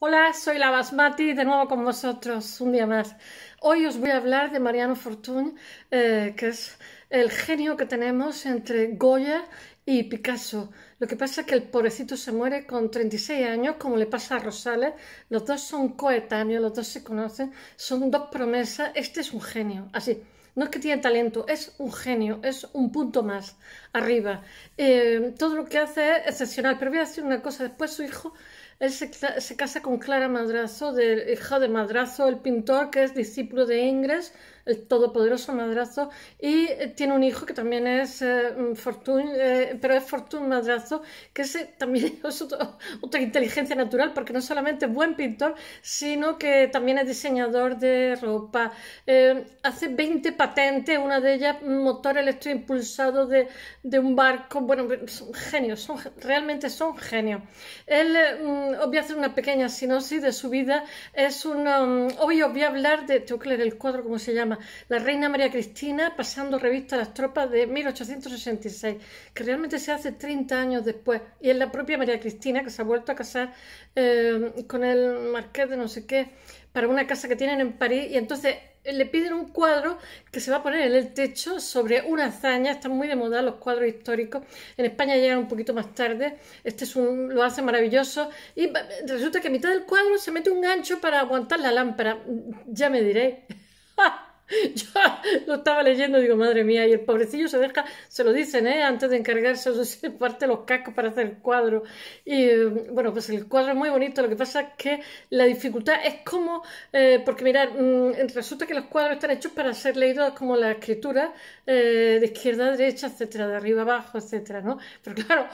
Hola, soy la Basmati, de nuevo con vosotros, un día más. Hoy os voy a hablar de Mariano Fortuny, eh, que es el genio que tenemos entre Goya y Picasso. Lo que pasa es que el pobrecito se muere con 36 años, como le pasa a Rosales. Los dos son coetáneos, los dos se conocen, son dos promesas. Este es un genio, así. No es que tiene talento, es un genio, es un punto más arriba. Eh, todo lo que hace es excepcional, pero voy a decir una cosa, después su hijo él se, casa con Clara Madrazo, hija de Madrazo, el pintor que es discípulo de Ingres el todopoderoso madrazo, y eh, tiene un hijo que también es eh, mm, Fortune, eh, pero es Fortune madrazo, que también es otra inteligencia natural, porque no solamente es buen pintor, sino que también es diseñador de ropa. Em, hace 20 patentes, una de ellas motor electroimpulsado de, de un barco. Bueno, son genios, son, realmente son genios. Él, mm, os voy a hacer una pequeña sinopsis de su vida. Es un, mm, hoy os voy a hablar de, tengo que leer el cuadro, ¿cómo se llama? La Reina María Cristina pasando revista a las tropas de 1866, que realmente se hace 30 años después. Y es la propia María Cristina que se ha vuelto a casar eh, con el marqués de no sé qué para una casa que tienen en París y entonces eh, le piden un cuadro que se va a poner en el techo sobre una hazaña, están muy de moda los cuadros históricos, en España llegan un poquito más tarde, este es un, lo hace maravilloso y resulta que a mitad del cuadro se mete un gancho para aguantar la lámpara, ya me diréis. Yo lo estaba leyendo digo, madre mía, y el pobrecillo se deja, se lo dicen, ¿eh? antes de encargarse, se parte los cascos para hacer el cuadro. Y bueno, pues el cuadro es muy bonito, lo que pasa es que la dificultad es como, eh, porque mirad, mm, resulta que los cuadros están hechos para ser leídos como la escritura, eh, de izquierda a derecha, etcétera, de arriba a abajo, etcétera, ¿no? Pero claro,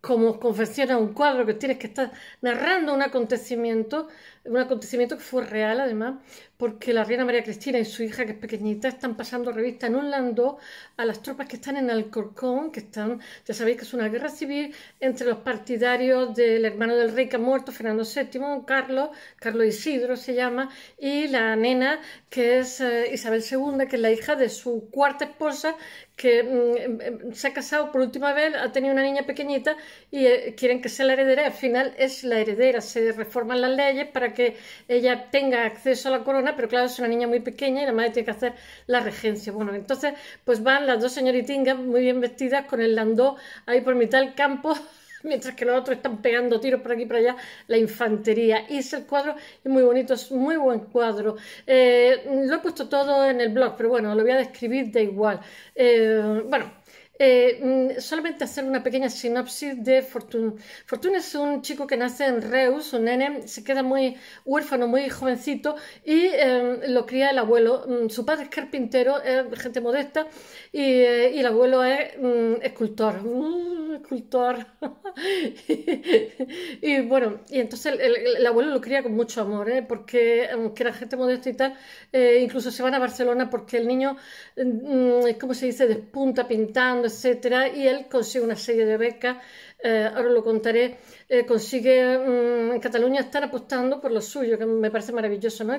como confecciona un cuadro que tienes que estar narrando un acontecimiento, un acontecimiento que fue real además, porque la reina María Cristina y su hija, que es pequeñita, están pasando revista en un landó a las tropas que están en Alcorcón, que están, ya sabéis que es una guerra civil entre los partidarios del hermano del rey que ha muerto, Fernando VII, Carlos, Carlos Isidro se llama, y la nena que es eh, Isabel II, que es la hija de su cuarta esposa, que mm, em, se ha casado por última vez, ha tenido una niña pequeñita y eh, quieren que sea la heredera, al final es la heredera, se reforman las leyes para que ella tenga acceso a la corona, pero claro, es una niña muy pequeña y la madre tiene que hacer la regencia. Bueno, entonces pues van las dos señoritingas muy bien vestidas con el landó ahí por mitad del campo mientras que los otros están pegando tiros por aquí y por allá, la infantería. Y es el cuadro es muy bonito, es muy buen cuadro. Eh, lo he puesto todo en el blog, pero bueno, lo voy a describir de igual. Eh, bueno, eh, mm, solamente hacer una pequeña sinopsis de Fortune. Fortune es un chico que nace en Reus, un nene, se queda muy huérfano, muy jovencito y em, lo cría el abuelo. Mm, su padre es carpintero, es gente modesta y, eh, el abuelo es mm, escultor. escultor. y, bueno, y entonces el, abuelo lo cría con mucho amor, ¿eh? porque aunque era gente modesta y tal, incluso se van a Barcelona porque el niño, es, ¿cómo se dice?, despunta pintando etcétera, y él consigue una serie de becas eh, ahora lo contaré, eh, consigue en mm, Cataluña estar apostando por lo suyo, que me parece maravilloso, ¿no?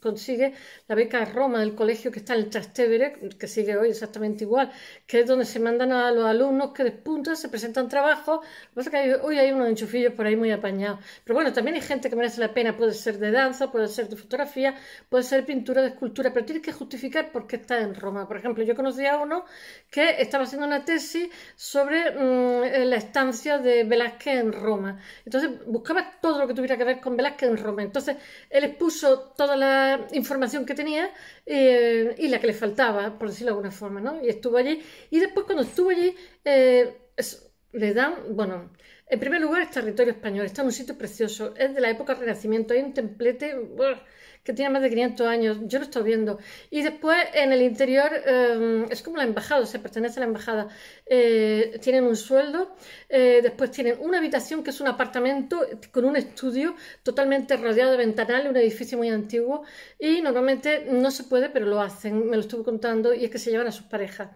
consigue la beca Roma del colegio que está en el Trastevere, que sigue hoy exactamente igual, que es donde se mandan a los alumnos que despuntan, se presentan trabajos. Lo que pasa es que hoy hay unos enchufillos por ahí muy apañados. Pero bueno, también hay gente que merece la pena, puede ser de danza, puede ser de fotografía, puede ser pintura, de escultura, pero tiene que justificar por qué está en Roma. Por ejemplo, yo conocí a uno que estaba haciendo una tesis sobre mm, la estancia de Velázquez en Roma. Entonces buscaba todo lo que tuviera que ver con Velázquez en Roma. Entonces él expuso toda la información que tenía eh, y la que le faltaba, por decirlo de alguna forma, ¿no? Y estuvo allí. Y después cuando estuvo allí, eh, le dan, bueno, en primer lugar es territorio español, está en un sitio precioso, es de la época del Renacimiento, hay un templete que tiene más de 500 años, yo lo estoy viendo. Y después en el interior em, es como la embajada, o se pertenece a la embajada. Eh, tienen un sueldo, eh, después tienen una habitación que es un apartamento con un estudio totalmente rodeado de ventanales, un edificio muy antiguo y normalmente no se puede, pero lo hacen, me lo estuvo contando, y es que se llevan a sus parejas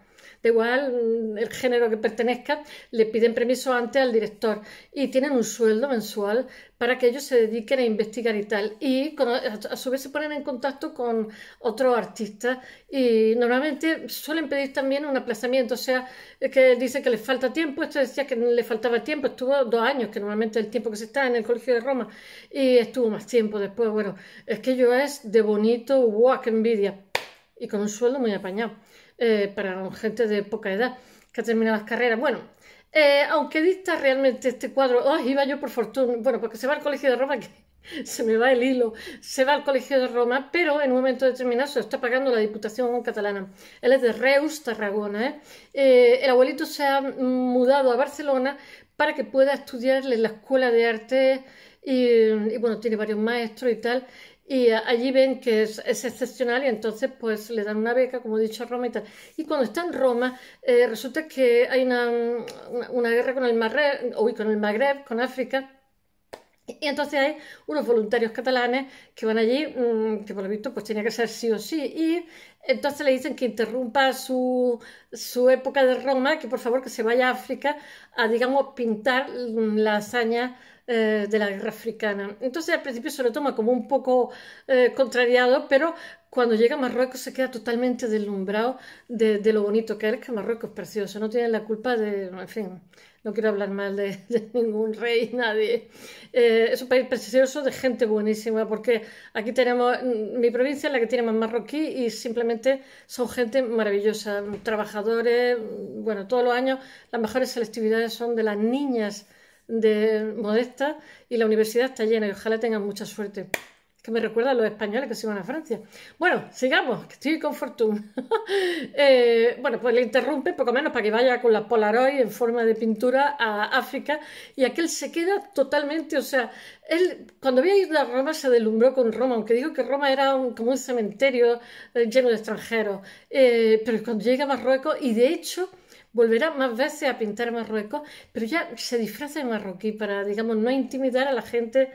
igual mm, el género que pertenezca le piden permiso antes al director y tienen un sueldo mensual para que ellos se dediquen a investigar y tal. Y a su vez se ponen en contacto con otros artistas y normalmente suelen pedir también un aplazamiento, o sea, que dice que les falta tiempo, esto decía que le faltaba tiempo, estuvo dos años, que normalmente el tiempo que se está en el Colegio de Roma, y estuvo más tiempo después, bueno, es que yo es de bonito, guau, que envidia, y con un sueldo muy apañado. Eh, para gente de poca edad que ha terminado las carreras. Bueno, eh, aunque dista realmente este cuadro, oh, iba yo por fortuna, bueno, porque se va al Colegio de Roma, que se me va el hilo, se va al Colegio de Roma, pero en un momento determinado se está pagando la Diputación catalana. Él es de Reus, Tarragona. ¿eh? el abuelito se ha mudado a Barcelona para que pueda estudiar en la Escuela de Arte y bueno, tiene varios maestros y tal, y allí ven que es, excepcional y entonces pues le dan una beca, como he dicho, a Roma y cuando está en Roma, eh, resulta que hay una, guerra con el, Magreb, con el Magreb, con África. Y entonces hay unos voluntarios catalanes que van allí, mm, que por lo visto pues tenía que ser sí o sí, y entonces le dicen que interrumpa su, su época de Roma, que por favor que se vaya a África a, digamos, pintar mm, la hazaña eh, de la guerra africana. Entonces al principio se lo toma como un poco eh, contrariado, pero cuando llega a Marruecos se queda totalmente deslumbrado de, lo bonito que es, que Marruecos es precioso, no tiene la culpa de, en fin, no quiero hablar mal de, ningún rey, nadie. Eh, es un país precioso de gente buenísima, porque aquí tenemos, mm, mi provincia la que tiene más marroquí y simplemente son gente maravillosa, trabajadores, mm, bueno, todos los años las mejores selectividades son de las niñas de modesta y la universidad está llena y ojalá tengan mucha suerte. que me recuerda a los españoles que se iban a Francia. Bueno, sigamos, que estoy con fortuna... Eh, bueno, pues le interrumpe, poco menos, para que vaya con la Polaroid en forma de pintura a África y aquel se queda totalmente, o sea, él cuando había ido a Roma se deslumbró con Roma, aunque dijo que Roma era como un cementerio eh, lleno de extranjeros, eh, pero cuando llega a Marruecos y de hecho volverá más veces a pintar Marruecos, pero ya se disfraza de marroquí para, digamos, no intimidar a la gente.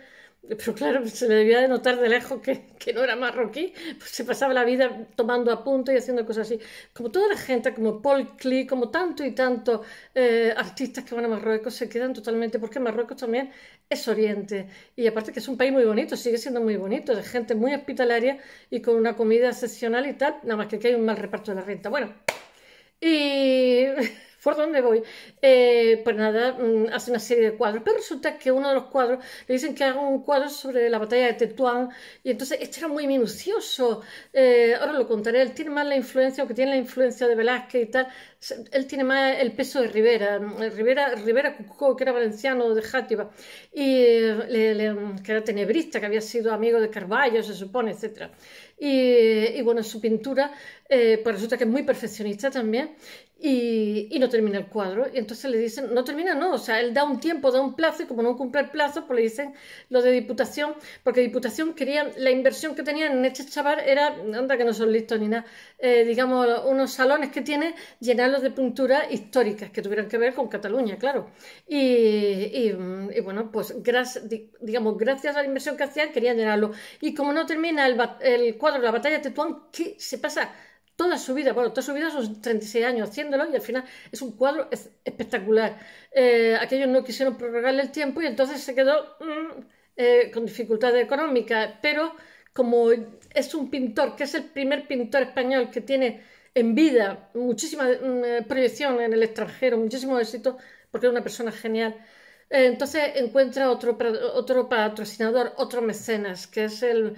Pero claro, se le debía de notar de lejos que, no era marroquí, pues se pasaba la vida tomando apuntes y haciendo cosas así. Como toda la gente, como Paul Klee, como tanto y tanto eh, artistas que van a Marruecos, se quedan totalmente, porque Marruecos también es Oriente. Y aparte que es un país muy bonito, sigue siendo muy bonito, de gente muy hospitalaria y con una comida excepcional y tal, nada más que que hay un mal reparto de la renta. Bueno, y... ¿Por dónde voy? Eh, pues nada, mm, hace una serie de cuadros. Pero resulta que uno de los cuadros le dicen que haga un cuadro sobre la batalla de Tetuán. Y entonces este era muy minucioso. Eh, ahora lo contaré. Él tiene más la influencia, o que tiene la influencia de Velázquez y tal. Él tiene más el peso de Rivera. Mm, Rivera, Rivera que era valenciano de Játiva. Y eh, que era tenebrista, que había sido amigo de Carballo, se supone, etcétera. Y, bueno, su pintura eh, pues resulta que es muy perfeccionista también y, no termina el cuadro. Y entonces le dicen, no termina, no, o sea, él da un tiempo, da un plazo y como no cumple el plazo, pues le dicen lo de Diputación, porque Diputación quería, la inversión que tenían en este chaval era, anda que no son listos ni nada, eh, digamos, unos salones que tiene, llenarlos de pinturas históricas que tuvieran que ver con Cataluña, claro. Y, bueno, pues gracias, digamos, gracias a la inversión que hacían, querían llenarlo. Y como no termina el, el cuadro, la batalla de Tetuán que se pasa toda su vida, bueno, toda su vida son 36 años haciéndolo y al final es un cuadro espectacular. Eh, aquellos no quisieron prorrogarle el tiempo y entonces se quedó mm, eh, con dificultades económicas, pero como es un pintor, que es el primer pintor español que tiene en vida muchísima mm, eh, proyección en el extranjero, muchísimo éxito, porque es una persona genial entonces encuentra otro, otro patrocinador, otro mecenas, que es el,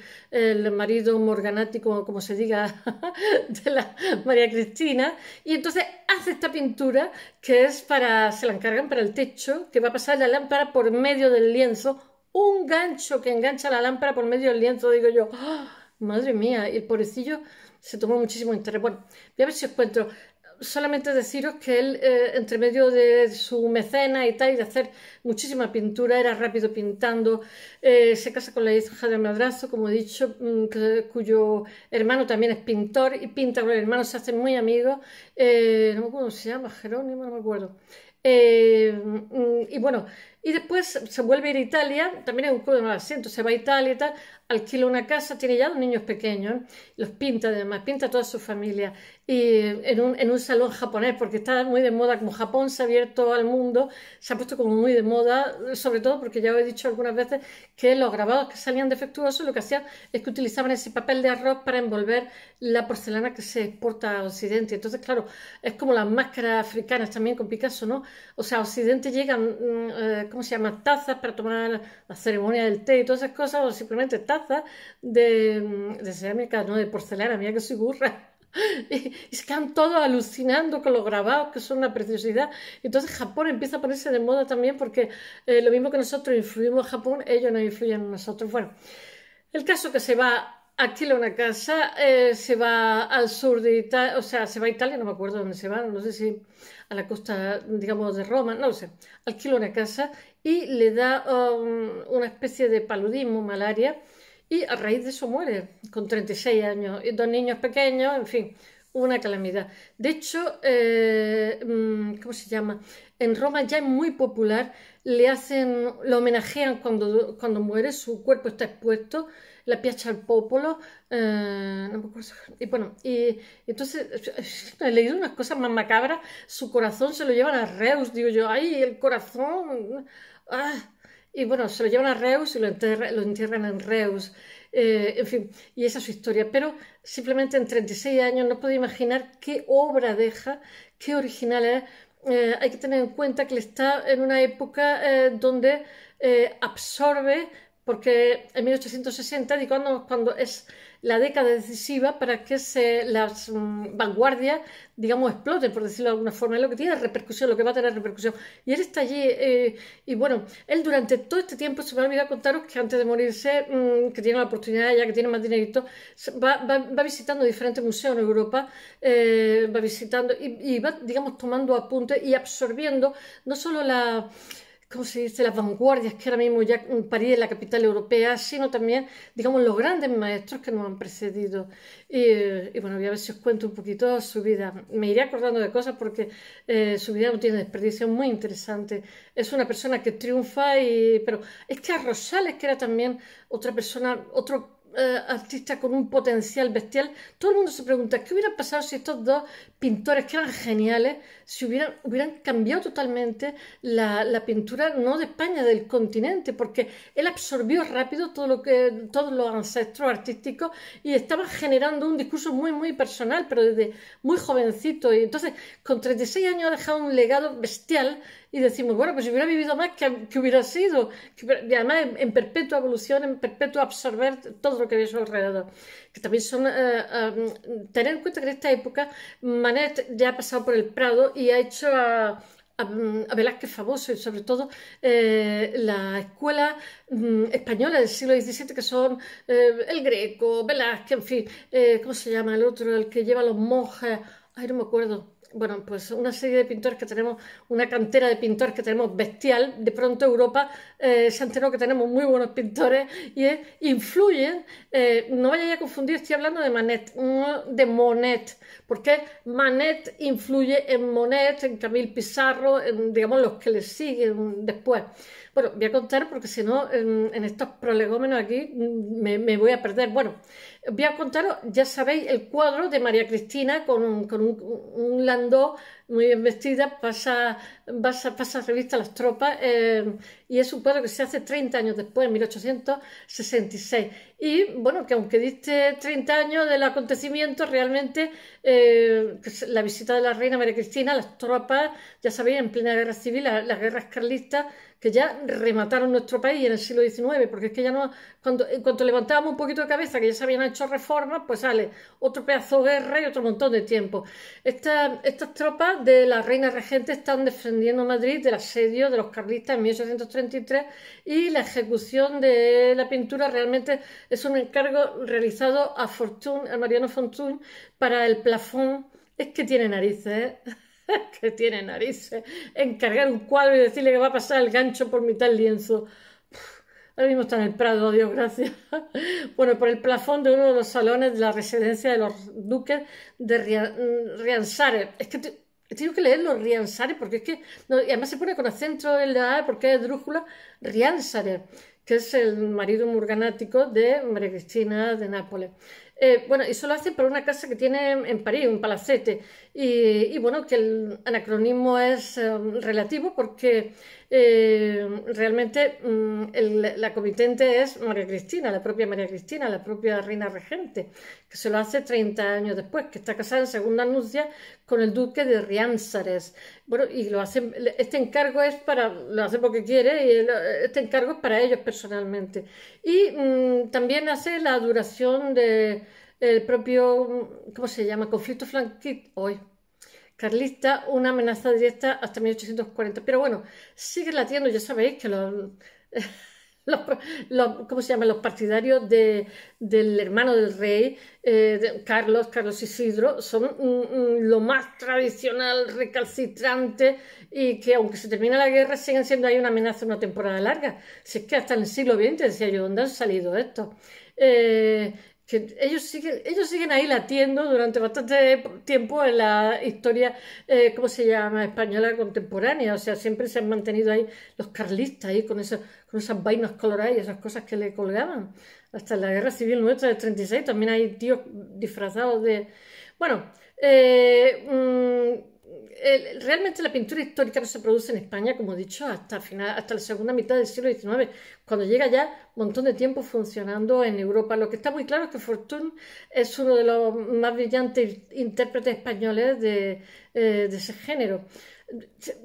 marido morganático, como se diga, de la María Cristina. Y entonces hace esta pintura que es para, se la encargan para el techo, que va a pasar la lámpara por medio del lienzo, un gancho que engancha la lámpara por medio del lienzo, digo yo. ¡ah! Madre mía, el pobrecillo se tomó muchísimo interés. Bueno, voy a ver si os cuento solamente deciros que él, eh, entre medio de su mecena y tal, y de hacer muchísima pintura, era rápido pintando, eh, se casa con la hija del madrazo, como he dicho, mm, cuyo hermano también es pintor y pinta con el hermano, se hacen muy amigos, eh, no me acuerdo cómo se llama, Jerónimo, no me acuerdo. Mm, y bueno, y después se vuelve a ir a Italia, también es un culo de asiento, se va a Italia y tal, alquila una casa, tiene ya dos niños pequeños, los pinta además, pinta toda su familia y en, un, en, un, salón japonés, porque está muy de moda, como Japón se ha abierto al mundo, se ha puesto como muy de moda, sobre todo porque ya os he dicho algunas veces que los grabados que salían defectuosos lo que hacían es que utilizaban ese papel de arroz para envolver la porcelana que se exporta a Occidente. Entonces, claro, es como las máscaras africanas también con Picasso, ¿no? O sea, a Occidente llegan, mm, eh, ¿cómo se llama?, tazas para tomar la ceremonia del té y todas esas cosas, o simplemente tazas de, mm, de cerámica, no de porcelana, mira que soy burra. y están todos alucinando con los grabados, que son una preciosidad. Entonces Japón empieza a ponerse de moda también porque eh, lo mismo que nosotros influimos a Japón, ellos nos influyen a nosotros. Bueno, el caso que se va alquila una casa, eh, se va al sur de Italia, o sea, se va a Italia, no me acuerdo dónde se va, no sé si a la costa, digamos, de Roma, no lo sé, alquila una casa y le da um, una especie de paludismo, malaria, y a raíz de eso muere, con 36 años, y dos niños pequeños, en fin, una calamidad. De hecho, eh, mm, ¿cómo se llama? En Roma ya es muy popular, le hacen, lo homenajean cuando, cuando muere, su cuerpo está expuesto, la piacha al popolo, eh, no Y bueno, y entonces he leído unas cosas más macabras, su corazón se lo llevan a Reus, digo yo, ay, el corazón, ah y bueno, se lo llevan a Reus y lo, lo entierran en Reus. Eh, en fin, y esa es su historia. Pero simplemente en 36 años no puedo imaginar qué obra deja, qué original es. ¿eh? Eh, hay que tener en cuenta que está en una época donde absorbe porque en 1860 cuando es la década decisiva para que las mm, vanguardias, digamos, exploten, por decirlo de alguna forma, es lo que tiene repercusión, lo que va a tener repercusión. Y él está allí, eh, y bueno, él durante todo este tiempo, se me ha olvidado contaros que antes de morirse, mm, que tiene la oportunidad ya, que tiene más dinerito, va, visitando diferentes museos en Europa, eh, va visitando y, y va, digamos, tomando apuntes y absorbiendo no solo la ¿cómo se dice, las vanguardias que ahora mismo ya París es la capital europea, sino también, digamos, los grandes maestros que nos han precedido. Y, bueno, voy a ver si os cuento un poquito su vida. Me iré acordando de cosas porque eh, su vida no tiene desperdicio, muy interesante. Es una persona que triunfa, y, pero es que a Rosales, que era también otra persona, otro eh, artista con un potencial bestial, todo el mundo se pregunta, ¿qué hubiera pasado si estos dos pintores, que eran geniales, si hubieran, cambiado totalmente la, pintura, no de España, del continente? Porque él absorbió rápido todo lo que, todos los ancestros artísticos y estaba generando un discurso muy, muy personal, pero desde muy jovencito. Y entonces, con 36 años ha dejado un legado bestial y decimos, bueno, pues si hubiera vivido más, que hubiera sido? y además en, perpetua evolución, en perpetua absorber todo lo que había a su alrededor. Que también son, eh, eh, tener en cuenta que en esta época Manet ya ha pasado por el Prado y ha hecho a Velázquez famoso y sobre todo eh, la escuela mm, española del siglo XVII que son el Greco, Velázquez, en fin, ¿cómo se llama el otro? El que lleva a los monjes, ay no me acuerdo, bueno, pues una serie de pintores que tenemos, una cantera de pintores que tenemos bestial, de pronto Europa eh, se enteró que tenemos muy buenos pintores y es, influyen, eh, no vayáis a confundir, estoy hablando de Manet, de Monet, porque Manet influye en Monet, en Camille Pizarro, en, digamos, los que le siguen después. Bueno, voy a contar porque si no, en, estos prolegómenos aquí mm, me, me voy a perder. Bueno, voy a contaros, ya sabéis, el cuadro de María Cristina con, un, landó muy bien vestida, pasa, pasa, revista a las tropas, eh, y es un cuadro que se hace 30 años después, en 1866. Y bueno, que aunque diste 30 años del acontecimiento, realmente eh, la visita de la reina María Cristina, las tropas, ya sabéis, en plena guerra civil, las, guerras carlistas, que ya remataron nuestro país en el siglo XIX, porque es que ya no, cuando, levantábamos un poquito de cabeza, que ya se habían hecho reformas, pues sale otro pedazo guerra y otro montón de tiempo. Esta, estas tropas de la reina regente están defendiendo Madrid del asedio de los carlistas en 1833 y la ejecución de la pintura realmente es un encargo realizado a Fortune, a Mariano Fontún para el plafón. Es que tiene narices, ¿eh? que tiene narices. Encargar un cuadro y decirle que va a pasar el gancho por mitad del lienzo. Ahora mismo está en el Prado, Dios gracias. Bueno, por el plafón de uno de los salones de la residencia de los duques de mm, Riansare, Es que te, tengo que leerlo, Riansare, porque es que. y además se pone con acento el la A, porque es drújula, Riansare, que es el marido murganático de María Cristina de Nápoles. Eh, bueno, y eso lo hacen por una casa que tiene en París, un palacete. Y, bueno, que el anacronismo es eh, relativo porque eh, realmente mm, la comitente es María Cristina, la propia María Cristina, la propia reina regente, que se lo hace 30 años después, que está casada en segunda Anuncia con el duque de Rianzares. Bueno, y lo hacen, este encargo es para, lo hace porque quiere, y este encargo es para ellos personalmente. Y mm, también hace la duración de el propio, ¿cómo se llama? Conflicto franquista, hoy, carlista una amenaza directa hasta 1840. Pero bueno, sigue latiendo, ya sabéis que los, se llaman? los partidarios del hermano del rey, eh, Carlos, Carlos Isidro, son mm, mm, lo más tradicional, recalcitrante y que aunque se termine la guerra siguen siendo ahí una amenaza una temporada larga. Si es que hasta en el siglo XX decía yo, ¿dónde han salido esto. Eh, ellos siguen, ellos siguen ahí latiendo durante bastante tiempo en la historia, eh, ¿cómo se llama?, española contemporánea. O sea, siempre se han mantenido ahí los carlistas, ahí con, con esas vainas coloradas y esas cosas que le colgaban. Hasta la guerra civil nuestra del 36 también hay tíos disfrazados de... Bueno, eh, mm, realmente la pintura histórica no se produce en España, como he dicho, hasta, hasta la segunda mitad del siglo XIX, cuando llega ya un montón de tiempo funcionando en Europa. Lo que está muy claro es que Fortune es uno de los más brillantes intérpretes españoles de, eh, de ese género.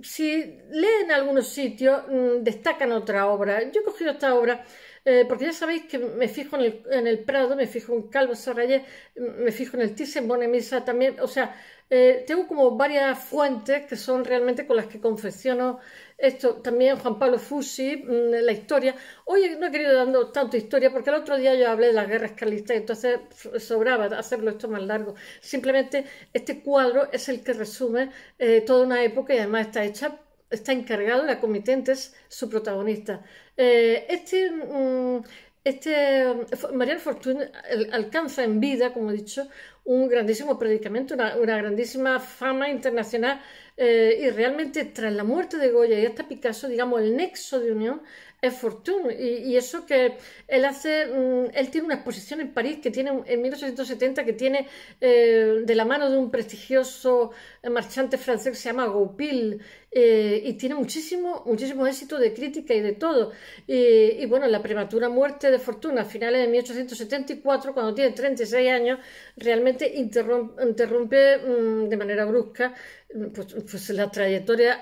Si leen algunos sitios, mm, destacan otra obra. Yo he cogido esta obra eh, porque ya sabéis que me fijo en el, Prado, me fijo en Calvo Sarayé, me fijo en el Thyssen Bonemisa también, o sea, eh, tengo como varias fuentes que son realmente con las que confecciono esto. También Juan Pablo Fusi, mm, la historia. Hoy no he querido dar tanto historia porque el otro día yo hablé de las guerras carlistas y entonces sobraba hacerlo esto más largo. Simplemente este cuadro es el que resume eh, toda una época y además está hecha, está encargado, la comitente es su protagonista. Eh, este, mm, este, Marianne Fortune alcanza en vida, como he dicho, un grandísimo predicamento, una, grandísima fama internacional eh, y realmente tras la muerte de Goya y hasta Picasso, digamos, el nexo de unión es Fortune y, eso que él hace, mm, él tiene una exposición en París que tiene en 1870 que tiene eh, de la mano de un prestigioso marchante francés que se llama Goupil eh, y tiene muchísimo, muchísimo éxito de crítica y de todo. Y, bueno, la prematura muerte de Fortuna a finales de 1874, cuando tiene 36 años, realmente interrumpe, mm, de manera brusca mm, pues, pues, la trayectoria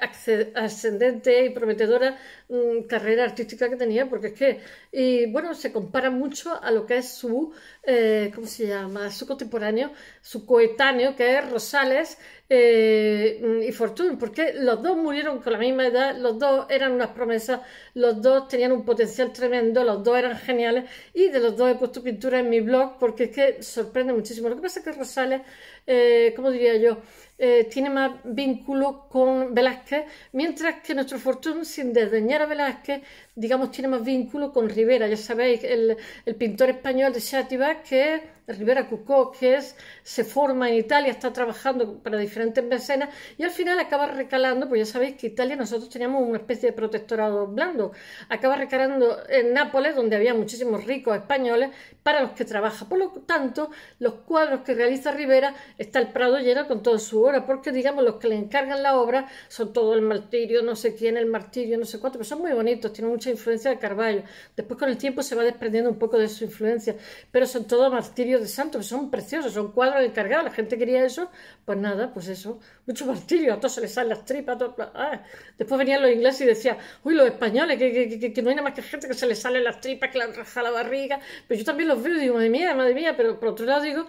ascendente y prometedora mm, carrera artística que tenía, porque es que, y bueno, se compara mucho a lo que es su, eh, ¿cómo se llama? Su contemporáneo, su coetáneo, que es Rosales, eh, y Fortune, porque los dos murieron con la misma edad, los dos eran unas promesas los dos tenían un potencial tremendo, los dos eran geniales y de los dos he puesto pintura en mi blog porque es que sorprende muchísimo. Lo que pasa es que Rosales, eh, como diría yo? Eh, tiene más vínculo con Velázquez, mientras que nuestro Fortun sin desdeñar a Velázquez, digamos, tiene más vínculo con Rivera. Ya sabéis, el, pintor español de Chátiva, que es Rivera Cucó, que es, se forma en Italia, está trabajando para diferentes mecenas y al final acaba recalando, pues ya sabéis que Italia nosotros teníamos una especie de protectorado blando acaba recargando en Nápoles, donde había muchísimos ricos españoles, para los que trabaja. Por lo tanto, los cuadros que realiza Rivera está el Prado lleno con toda su obra, porque digamos los que le encargan la obra son todo el martirio, no sé quién, el martirio, no sé cuánto, pero son muy bonitos, tienen mucha influencia de Carvalho. Después con el tiempo se va desprendiendo un poco de su influencia, pero son todo martirios de santos, son preciosos, son cuadros encargados, la gente quería eso, pues nada, pues eso, mucho martirio, a todos se les salen las tripas, ah. después venían los ingleses y decían, uy, los españoles, que, no hay nada más que gente que se le sale las tripas, que la raja la barriga, pero yo también los veo y digo, madre mía, madre mía, pero por otro lado digo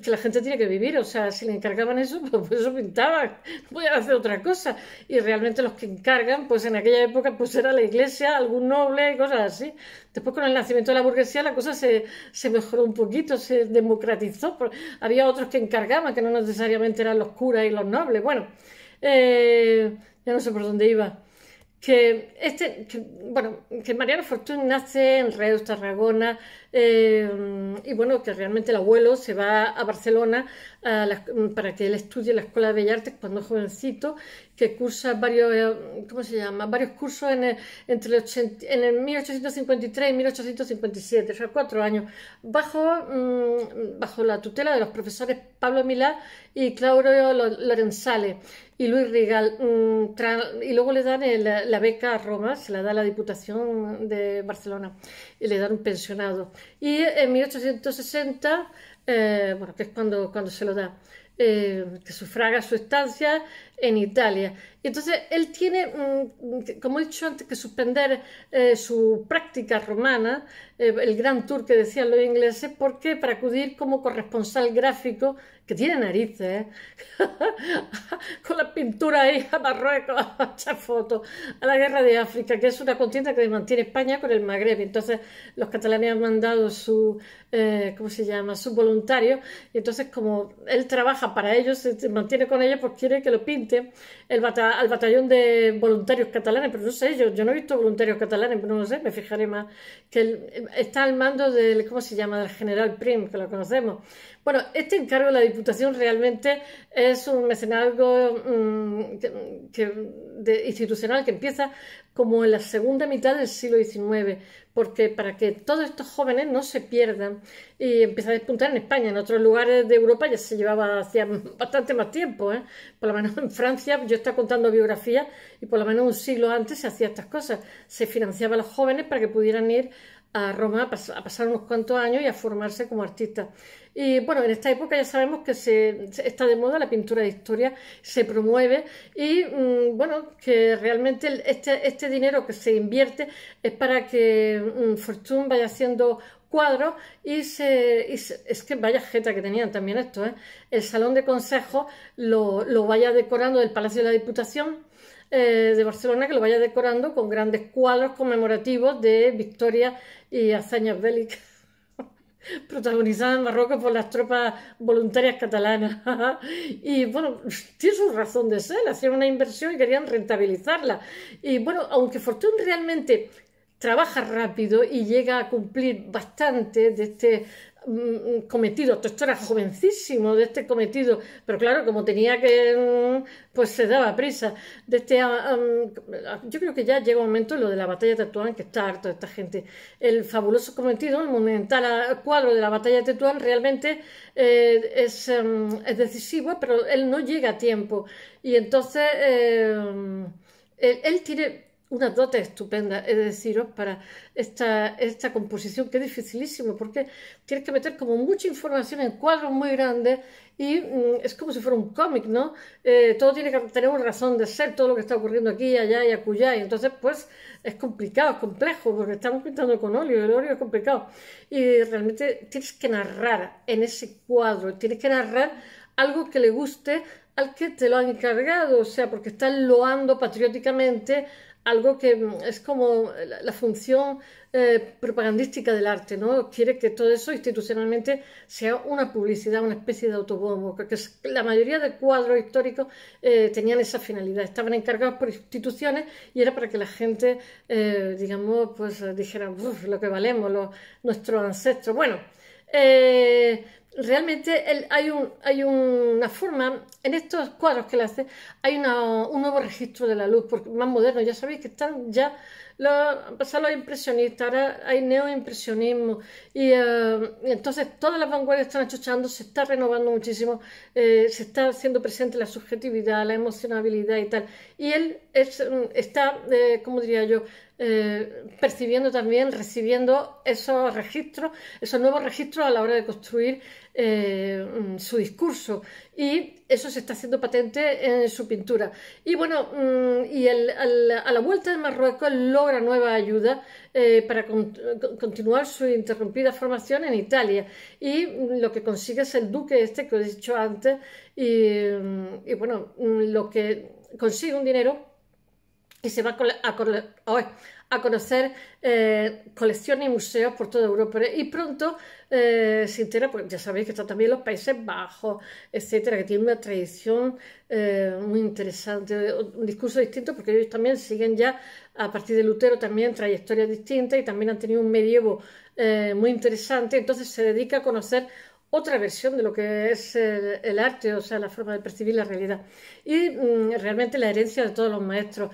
que la gente tiene que vivir, o sea, si le encargaban eso, pues, pues, eso pintaba podían hacer otra cosa. Y realmente los que encargan, pues en aquella época, pues era la iglesia, algún noble y cosas así. Después con el nacimiento de la burguesía la cosa se, mejoró un poquito, se democratizó. Había otros que encargaban, que no necesariamente eran los curas y los nobles. Bueno, eh, ya no sé por dónde iba que, este, bueno, que Mariano Fortún nace en Reus, Tarragona, eh, y bueno, que realmente el abuelo se va a Barcelona para que él estudie en la Escuela de Bellas Artes cuando es jovencito, que cursa varios, eh, se llama? Varios cursos en eh, entre el 1853 y 1857, o sea, cuatro años, mm, bajo, la tutela de los profesores Pablo Milá y Claudio Lorenzale y Luis Rigal. Mm, y luego le dan la beca a Roma, se la da la Diputación de Barcelona y le dan un pensionado. Y en 1860, eh, bueno, que es cuando, cuando se lo da, eh, que sufraga su estancia en Italia. Y entonces él tiene, como he dicho antes, que suspender eh, su práctica romana, eh, el gran tour que decían los ingleses, porque para acudir como corresponsal gráfico, que tiene narices, ¿eh? con la pintura ahí a Marruecos, a echar fotos, a la guerra de África, que es una contienda que mantiene España con el Magreb. Entonces los catalanes han mandado su, ¿cómo se llama?, Su voluntario. Y entonces como él trabaja para ellos, se mantiene con ellos, pues quiere que lo pinte el al batallón de voluntarios catalanes, pero no sé, yo, yo no he visto voluntarios catalanes, pero no sé, me fijaré más. Que está al mando del, ¿cómo se llama?, del general Prim, que lo conocemos. Bueno, este encargo de la Diputación realmente es un mecenazgo mm, institucional que empieza como en la segunda mitad del siglo XIX, porque para que todos estos jóvenes no se pierdan y empieza a despuntar en España, en otros lugares de Europa ya se llevaba hacía bastante más tiempo, ¿eh? por lo menos en Francia, yo estaba contando biografías y por lo menos un siglo antes se hacía estas cosas, se financiaba a los jóvenes para que pudieran ir a Roma a, pasar unos cuantos años y a formarse como artista. Y bueno, en esta época ya sabemos que se, está de moda la pintura de historia, se promueve y mm, bueno, que realmente este, este, dinero que se invierte es para que un mm, Fortune vaya haciendo cuadros y se, es que vaya jeta que tenían también esto, ¿eh? el salón de consejo lo, lo vaya decorando del Palacio de la Diputación eh, de Barcelona que lo vaya decorando con grandes cuadros conmemorativos de victorias y hazañas bélicas protagonizadas en Marruecos por las tropas voluntarias catalanas. y bueno, tiene su razón de ser, hacían una inversión y querían rentabilizarla. Y bueno, aunque Fortune realmente trabaja rápido y llega a cumplir bastante de este Mm, mm, cometido, esto era jovencísimo de este cometido, pero claro, como tenía que, mm, pues se daba prisa. De este, ah, yo creo que ya llega un momento lo de la batalla de Tetuán, que está harto de esta gente. El fabuloso cometido, el monumental cuadro de la batalla de Tetuán, realmente eh, em, es, decisivo, pero él no llega a tiempo. Y entonces, em, él tiene una dote estupenda, es de deciros, oh, para esta, composición, que es dificilísimo, porque tienes que meter como mucha información en cuadros muy grandes y mm, es como si fuera un cómic, ¿no? Eh, todo tiene que tener una razón de ser, todo lo que está ocurriendo aquí, allá y acullá, y entonces, pues, es complicado, es complejo, porque estamos pintando con óleo, el óleo es complicado. Y realmente tienes que narrar en ese cuadro, tienes que narrar algo que le guste al que te lo han encargado, o sea, porque estás loando patrióticamente algo que mm, es como la, función eh, propagandística del arte, ¿no? Quiere que todo eso institucionalmente sea una publicidad, una especie de autobombo, porque la mayoría de cuadros históricos eh, tenían esa finalidad, estaban encargados por instituciones y era para que la gente, eh, digamos, pues dijera, lo que valemos, nuestros ancestros. Bueno, realmente hay, un, hay una forma, en estos cuadros que le hace, hay un nuevo registro de la luz, porque más moderno, ya sabéis que están ya lo, pasaron los impresionistas, ahora hay neoimpresionismo. Y, eh, entonces todas las vanguardias están achuchando, se está renovando muchísimo, eh, se está haciendo presente la subjetividad, la emocionabilidad y tal. Y él mm, está, eh, como diría yo, percibiendo también, recibiendo esos registros, esos nuevos registros a la hora de construir mm, su discurso. Y eso se está haciendo patente en su pintura. Y bueno, mm, y el, a la vuelta de Marruecos, lo logra nueva ayuda eh, para continuar su interrumpida formación en Italia. Y lo que consigue es el duque este que os he dicho antes, y, mm, bueno, mm, lo que consigue un dinero y se va a, conocer eh, colecciones y museos por toda Europa. Y pronto eh, se entera, pues ya sabéis que están también los Países Bajos, etcétera, que tienen una tradición muy interesante, un discurso distinto, porque ellos también siguen ya a partir de Lutero también trayectorias distintas y también han tenido un medievo eh, muy interesante. Entonces se dedica a conocer otra versión de lo que es el, arte, o sea, la forma de percibir la realidad. Y mm, realmente la herencia de todos los maestros,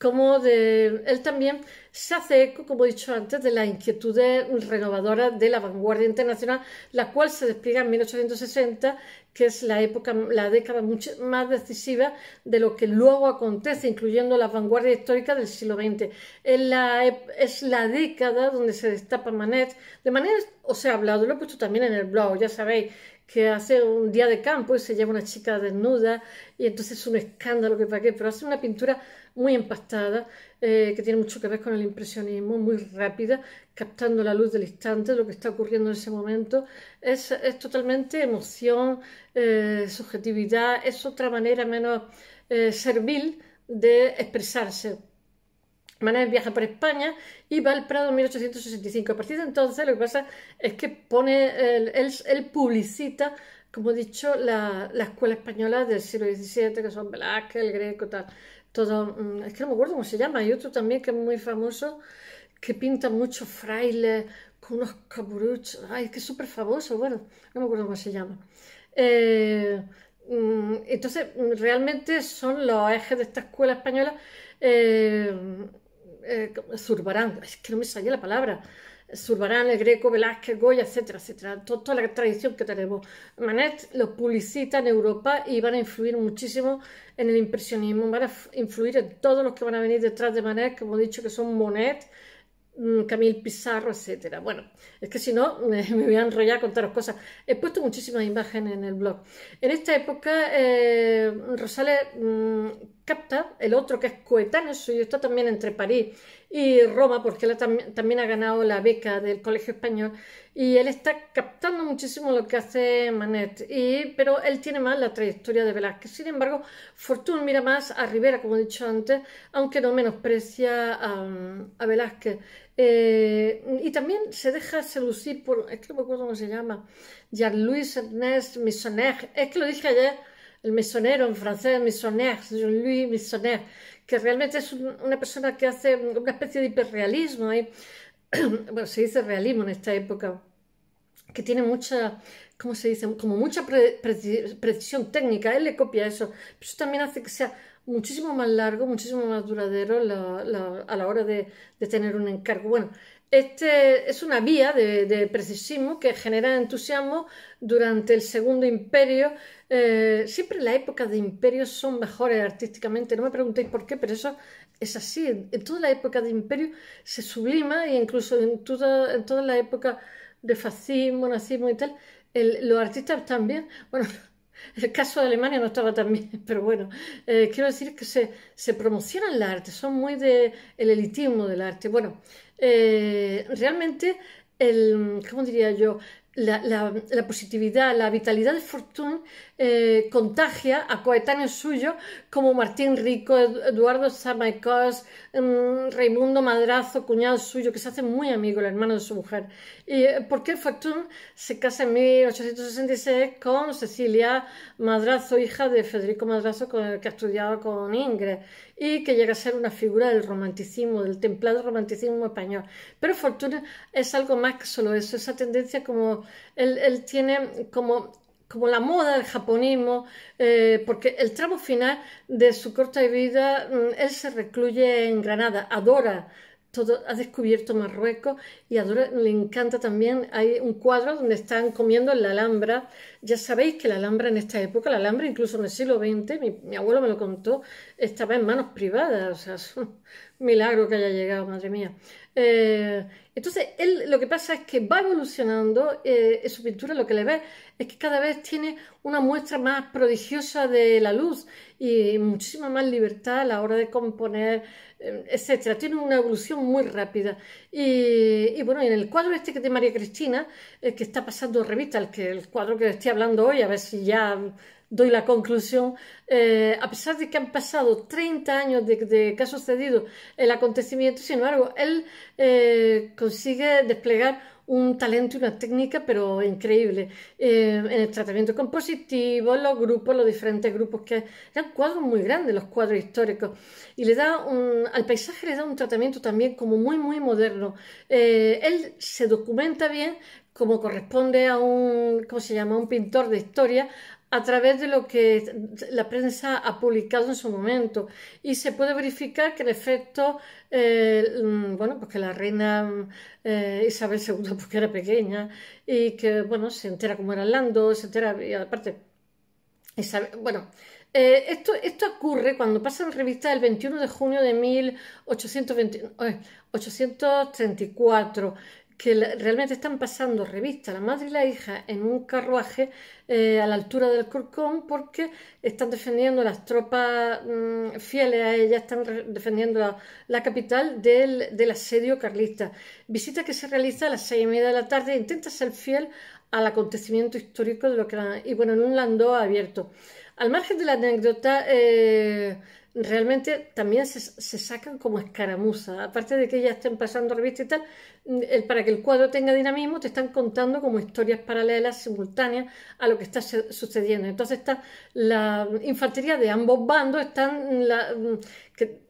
como de, él también se hace eco, como he dicho antes, de la inquietud renovadora de la vanguardia internacional, la cual se despliega en 1860, que es la época, la década mucho más decisiva de lo que luego acontece, incluyendo la vanguardia histórica del siglo XX. Es la, década donde se destapa Manet, de manera, os he hablado, lo he puesto también en el blog, ya sabéis, que hace un día de campo y se lleva una chica desnuda y entonces es un escándalo que para qué, pero hace una pintura muy empastada, eh, que tiene mucho que ver con el impresionismo, muy rápida, captando la luz del instante, lo que está ocurriendo en ese momento. Es, totalmente emoción, eh, subjetividad, es otra manera menos eh, servil de expresarse. Manuel viaja por España y va al Prado en 1865. A partir de entonces lo que pasa es que pone, él, publicita como he dicho, la, la, escuela española del siglo XVII, que son Velázquez, el Greco, tal todo, mm, es que no me acuerdo cómo se llama, y otro también que es muy famoso, que pinta muchos frailes con unos caburuchos, ay, es que es súper famoso, bueno, no me acuerdo cómo se llama. Eh, mm, entonces, realmente son los ejes de esta escuela española, eh, eh, Zurbarán, es que no me salía la palabra, Zurbarán, el Greco, Velázquez, Goya, etcétera, etcétera. toda la tradición que tenemos. Manet lo publicita en Europa y van a influir muchísimo en el impresionismo, van a influir en todos los que van a venir detrás de Manet, como he dicho que son Monet, mm, Camille Pizarro, etcétera. Bueno, es que si no me, voy a enrollar a contaros cosas. He puesto muchísimas imágenes en el blog. En esta época eh, Rosales mm, capta el otro que es coetáneo suyo, está también entre París y Roma, porque él también ha ganado la beca del Colegio Español, y él está captando muchísimo lo que hace Manet, y, pero él tiene más la trayectoria de Velázquez. Sin embargo, Fortune mira más a Rivera, como he dicho antes, aunque no menosprecia a, Velázquez. Eh, y también se deja seducir por, es que me acuerdo cómo se llama, Jean-Louis Ernest Misoner, es que lo dije ayer, el mesonero en francés, missionnaire, Jean-Louis Missionnaire, que realmente es una persona que hace una especie de hiperrealismo, ¿eh? bueno, se dice realismo en esta época, que tiene mucha, ¿cómo se dice? Como mucha precisión técnica, él le copia eso, pero eso también hace que sea muchísimo más largo, muchísimo más duradero a la hora de, de, tener un encargo. Bueno, este es una vía de, precisismo que genera entusiasmo durante el Segundo Imperio. Eh, siempre las épocas de imperios son mejores artísticamente, no me preguntéis por qué, pero eso es así. En toda la época de imperio se sublima e incluso en toda, las épocas la época de fascismo, nazismo y tal, los artistas también, bueno, el caso de Alemania no estaba tan bien, pero bueno, eh, quiero decir que se, promocionan el arte, son muy del elitismo del arte. Bueno, eh, realmente el, ¿cómo diría yo? la, positividad, la vitalidad de Fortune eh, contagia a coetáneos suyos como Martín Rico, Eduardo Zamaycos, mm, Raimundo Madrazo, cuñado suyo, que se hace muy amigo, el hermano de su mujer. ¿Y eh, por qué Fortune se casa en 1866 con Cecilia Madrazo, hija de Federico Madrazo, con el que ha estudiado con Ingres, y que llega a ser una figura del romanticismo, del templado romanticismo español? Pero Fortune es algo más que solo eso, esa tendencia como él, tiene como como la moda del japonismo, eh, porque el tramo final de su corta vida, mm, él se recluye en Granada, adora todo, ha descubierto Marruecos y le encanta también. Hay un cuadro donde están comiendo en la Alhambra. Ya sabéis que la Alhambra en esta época, la Alhambra incluso en el siglo XX, mi, abuelo me lo contó, estaba en manos privadas. O sea, es un milagro que haya llegado, madre mía. Eh, entonces, él lo que pasa es que va evolucionando eh, su pintura. Lo que le ve es que cada vez tiene una muestra más prodigiosa de la luz y muchísima más libertad a la hora de componer, eh, etcétera. Tiene una evolución muy rápida. Y, bueno, en el cuadro este que de María Cristina, eh, que está pasando revista, el, que, el cuadro que estoy hablando hoy, a ver si ya doy la conclusión, eh, a pesar de que han pasado 30 años de, que ha sucedido el acontecimiento, sin embargo, él consigue desplegar un talento y una técnica, pero increíble. Eh, en el tratamiento compositivo, los grupos, los diferentes grupos que eran cuadros muy grandes, los cuadros históricos. Y le da un, al paisaje le da un tratamiento también como muy, muy moderno. Eh, él se documenta bien como corresponde a un, ¿cómo se llama?, un pintor de historia, a través de lo que la prensa ha publicado en su momento y se puede verificar que en efecto, eh, mm, bueno, pues que la reina eh, Isabel II porque era pequeña y que, bueno, se entera cómo era Lando, se entera, y aparte, bueno, eh, esto, esto ocurre cuando pasa en revista el 21 de junio de 1820, 1834 que realmente están pasando revista la madre y la hija en un carruaje eh, a la altura del Corcón porque están defendiendo las tropas mm, fieles a ella, están defendiendo la capital del, asedio carlista. Visita que se realiza a las seis y media de la tarde intenta ser fiel al acontecimiento histórico de lo que y bueno, en un landó abierto. Al margen de la anécdota, eh, realmente también se, sacan como escaramuzas, Aparte de que ya estén pasando revistas y tal, mm, para que el cuadro tenga dinamismo, te están contando como historias paralelas, simultáneas a lo que está sucediendo. Entonces está la infantería de ambos bandos, están la, mm,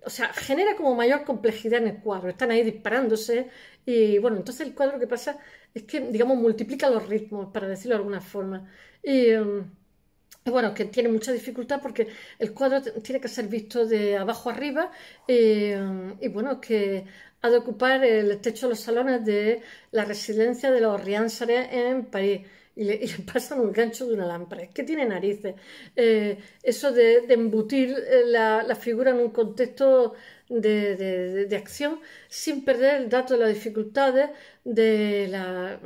o sea, genera como mayor complejidad en el cuadro. Están ahí disparándose y bueno, entonces el cuadro que pasa es que, digamos, multiplica los ritmos, para decirlo de alguna forma. Mm, bueno, que tiene mucha dificultad porque el cuadro tiene que ser visto de abajo arriba eh, y, bueno, que ha de ocupar el techo de los salones de la residencia de los Riansare en París. Y le, pasan un gancho de una lámpara. Es que tiene narices. Eh, eso de, embutir eh, la, figura en un contexto de, acción sin perder el dato de las dificultades de la,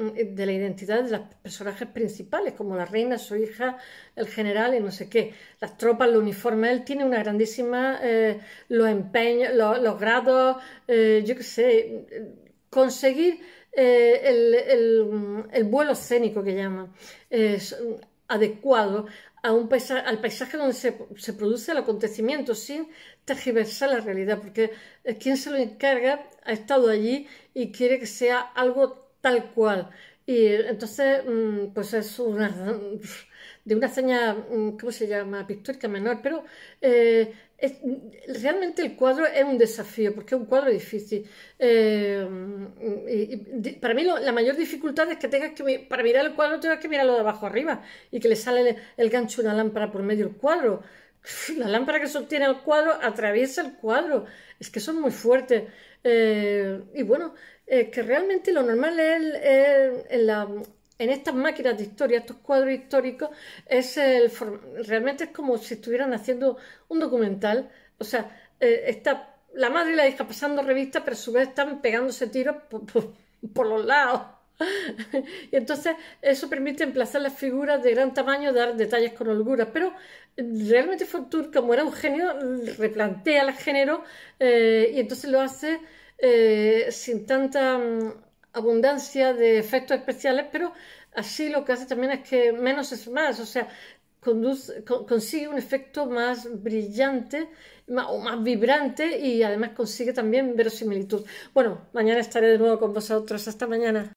identidad de los personajes principales, como la reina, su hija, el general y no sé qué. Las tropas, el uniforme, él tiene una grandísima, eh, los empeños, los, grados, eh, yo qué sé, conseguir eh, el, el, vuelo escénico que llaman. adecuado a un al paisaje donde se, se, produce el acontecimiento, sin tergiversar la realidad, porque eh, quien se lo encarga ha estado allí y quiere que sea algo tal cual. Y eh, entonces, mm, pues es una de una hazaña, mm, ¿cómo se llama?, pictórica menor, pero eh, es, realmente el cuadro es un desafío, porque es un cuadro difícil. Eh, para mí la mayor dificultad es que tengas que, para mirar el cuadro, tengas que mirarlo de abajo arriba y que le sale el, gancho de una lámpara por medio del cuadro. La lámpara que sostiene el cuadro atraviesa el cuadro. Es que son muy fuertes. Eh, y bueno, que realmente lo normal es, es en la en estas máquinas de historia, estos cuadros históricos, es el, realmente es como si estuvieran haciendo un documental. O sea, eh, está la madre y la hija pasando revista, pero a su vez están pegándose tiros por, los lados. y entonces eso permite emplazar las figuras de gran tamaño, dar detalles con holgura, pero realmente Fortun, como era un genio, replantea el género eh, y entonces lo hace eh, sin tanta mm, abundancia de efectos especiales, pero así lo que hace también es que menos es más, o sea, consigue un efecto más brillante más, o más vibrante y además consigue también verosimilitud. Bueno, mañana estaré de nuevo con vosotros. Hasta mañana.